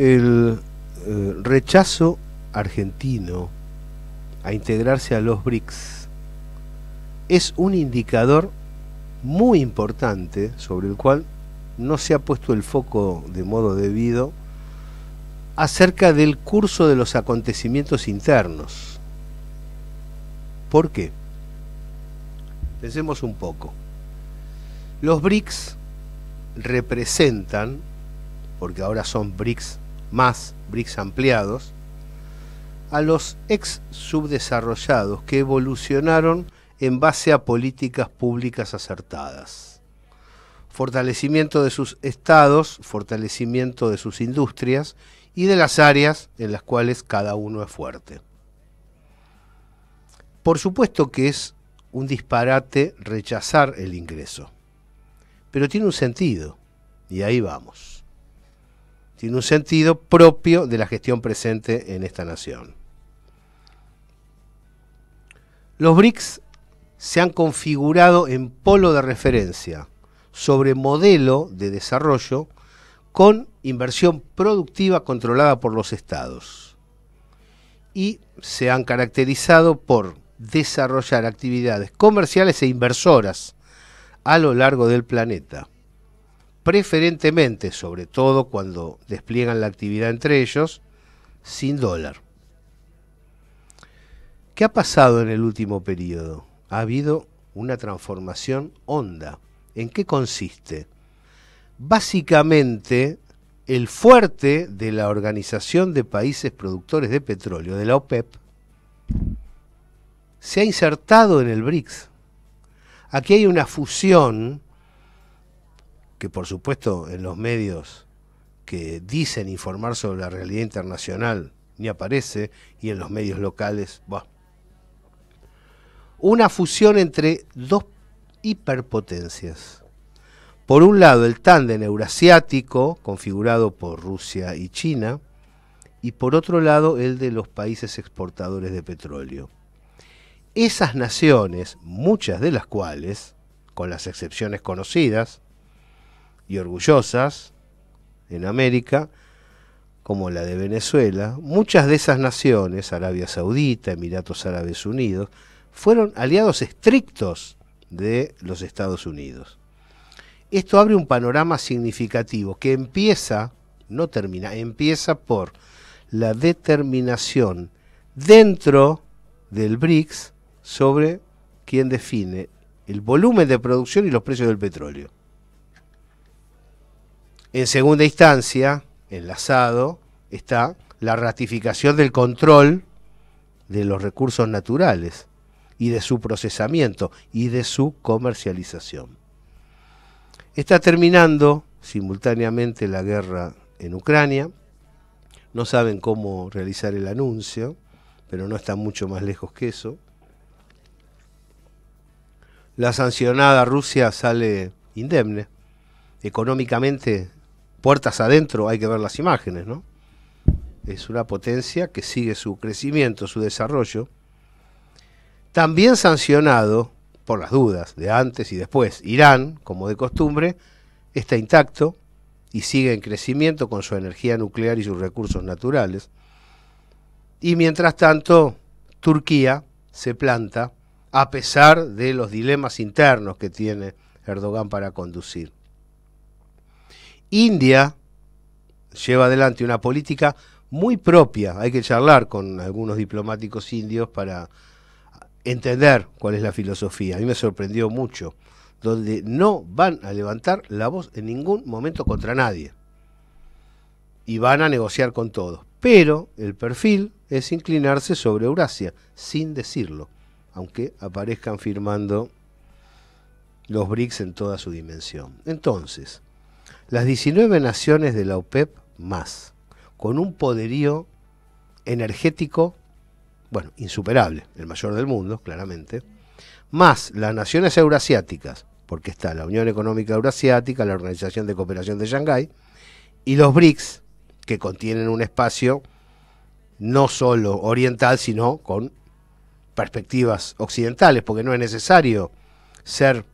el eh, rechazo argentino a integrarse a los BRICS es un indicador muy importante sobre el cual no se ha puesto el foco de modo debido acerca del curso de los acontecimientos internos. ¿Por qué? Pensemos un poco. Los BRICS representan, porque ahora son BRICS más BRICS ampliados, a los ex subdesarrollados que evolucionaron en base a políticas públicas acertadas. Fortalecimiento de sus estados, fortalecimiento de sus industrias y de las áreas en las cuales cada uno es fuerte. Por supuesto que es un disparate rechazar el ingreso, pero tiene un sentido y ahí vamos tiene un sentido propio de la gestión presente en esta nación. Los BRICS se han configurado en polo de referencia sobre modelo de desarrollo con inversión productiva controlada por los estados y se han caracterizado por desarrollar actividades comerciales e inversoras a lo largo del planeta preferentemente, sobre todo cuando despliegan la actividad entre ellos, sin dólar. ¿Qué ha pasado en el último periodo? Ha habido una transformación honda. ¿En qué consiste? Básicamente, el fuerte de la Organización de Países Productores de Petróleo, de la OPEP, se ha insertado en el BRICS. Aquí hay una fusión que por supuesto en los medios que dicen informar sobre la realidad internacional ni aparece, y en los medios locales, Una fusión entre dos hiperpotencias. Por un lado, el tándem eurasiático, configurado por Rusia y China, y por otro lado, el de los países exportadores de petróleo. Esas naciones, muchas de las cuales, con las excepciones conocidas, y orgullosas en América, como la de Venezuela, muchas de esas naciones, Arabia Saudita, Emiratos Árabes Unidos, fueron aliados estrictos de los Estados Unidos. Esto abre un panorama significativo que empieza, no termina, empieza por la determinación dentro del BRICS sobre quién define el volumen de producción y los precios del petróleo. En segunda instancia, enlazado, está la ratificación del control de los recursos naturales y de su procesamiento y de su comercialización. Está terminando simultáneamente la guerra en Ucrania. No saben cómo realizar el anuncio, pero no está mucho más lejos que eso. La sancionada Rusia sale indemne. Económicamente puertas adentro hay que ver las imágenes, ¿no? Es una potencia que sigue su crecimiento, su desarrollo. También sancionado, por las dudas, de antes y después, Irán, como de costumbre, está intacto y sigue en crecimiento con su energía nuclear y sus recursos naturales. Y mientras tanto, Turquía se planta a pesar de los dilemas internos que tiene Erdogan para conducir. India lleva adelante una política muy propia. Hay que charlar con algunos diplomáticos indios para entender cuál es la filosofía. A mí me sorprendió mucho, donde no van a levantar la voz en ningún momento contra nadie. Y van a negociar con todos. Pero el perfil es inclinarse sobre Eurasia, sin decirlo, aunque aparezcan firmando los BRICS en toda su dimensión. Entonces, las 19 naciones de la OPEP e más, con un poderío energético, bueno, insuperable, el mayor del mundo, claramente, más las naciones eurasiáticas, porque está la Unión Económica Eurasiática, la Organización de Cooperación de Shanghái, y los BRICS, que contienen un espacio no solo oriental, sino con perspectivas occidentales, porque no es necesario ser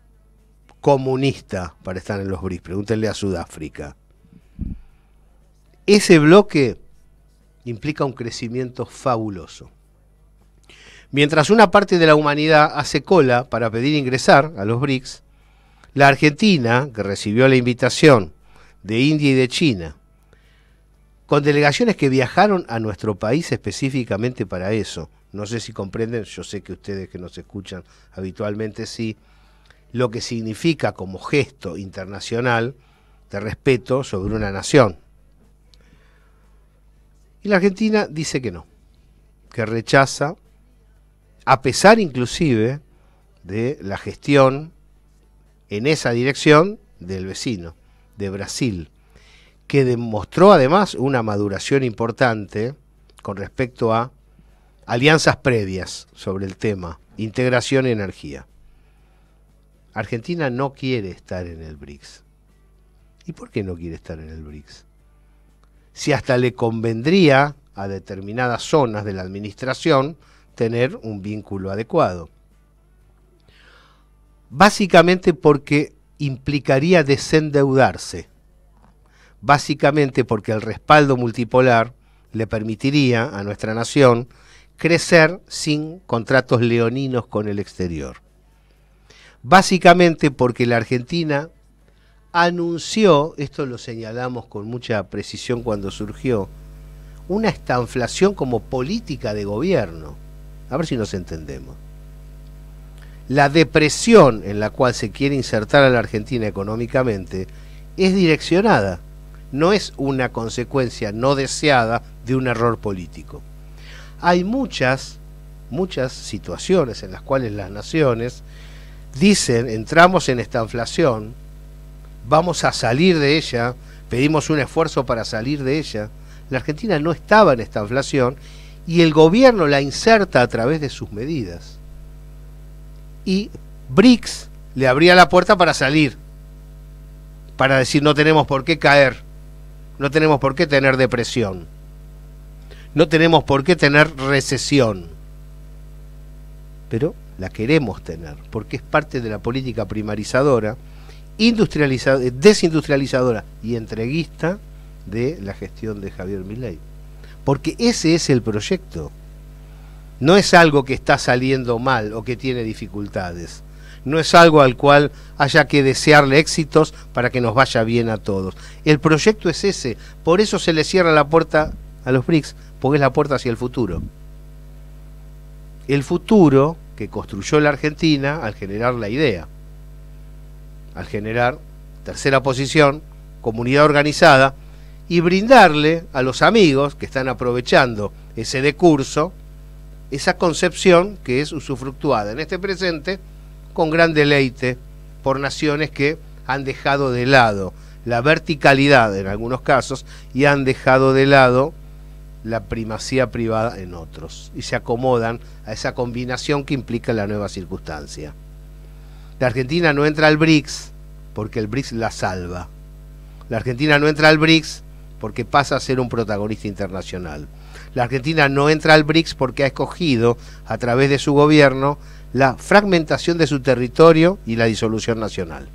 comunista para estar en los BRICS. Pregúntenle a Sudáfrica. Ese bloque implica un crecimiento fabuloso. Mientras una parte de la humanidad hace cola para pedir ingresar a los BRICS, la Argentina, que recibió la invitación de India y de China, con delegaciones que viajaron a nuestro país específicamente para eso. No sé si comprenden, yo sé que ustedes que nos escuchan habitualmente sí, lo que significa como gesto internacional de respeto sobre una nación. Y la Argentina dice que no, que rechaza, a pesar inclusive de la gestión en esa dirección del vecino, de Brasil, que demostró además una maduración importante con respecto a alianzas previas sobre el tema, integración y energía. Argentina no quiere estar en el BRICS. ¿Y por qué no quiere estar en el BRICS? Si hasta le convendría a determinadas zonas de la administración tener un vínculo adecuado. Básicamente porque implicaría desendeudarse. Básicamente porque el respaldo multipolar le permitiría a nuestra nación crecer sin contratos leoninos con el exterior básicamente porque la Argentina anunció, esto lo señalamos con mucha precisión cuando surgió, una estanflación como política de gobierno. A ver si nos entendemos. La depresión en la cual se quiere insertar a la Argentina económicamente es direccionada, no es una consecuencia no deseada de un error político. Hay muchas, muchas situaciones en las cuales las naciones dicen entramos en esta inflación, vamos a salir de ella, pedimos un esfuerzo para salir de ella. La Argentina no estaba en esta inflación y el gobierno la inserta a través de sus medidas. Y BRICS le abría la puerta para salir, para decir no tenemos por qué caer, no tenemos por qué tener depresión, no tenemos por qué tener recesión. Pero la queremos tener, porque es parte de la política primarizadora, desindustrializadora y entreguista de la gestión de Javier Milei. Porque ese es el proyecto. No es algo que está saliendo mal o que tiene dificultades. No es algo al cual haya que desearle éxitos para que nos vaya bien a todos. El proyecto es ese. Por eso se le cierra la puerta a los BRICS, porque es la puerta hacia el futuro. El futuro que construyó la Argentina al generar la idea, al generar tercera posición, comunidad organizada, y brindarle a los amigos que están aprovechando ese decurso, esa concepción que es usufructuada en este presente con gran deleite por naciones que han dejado de lado la verticalidad en algunos casos y han dejado de lado la primacía privada en otros y se acomodan a esa combinación que implica la nueva circunstancia. La Argentina no entra al BRICS porque el BRICS la salva. La Argentina no entra al BRICS porque pasa a ser un protagonista internacional. La Argentina no entra al BRICS porque ha escogido, a través de su gobierno, la fragmentación de su territorio y la disolución nacional.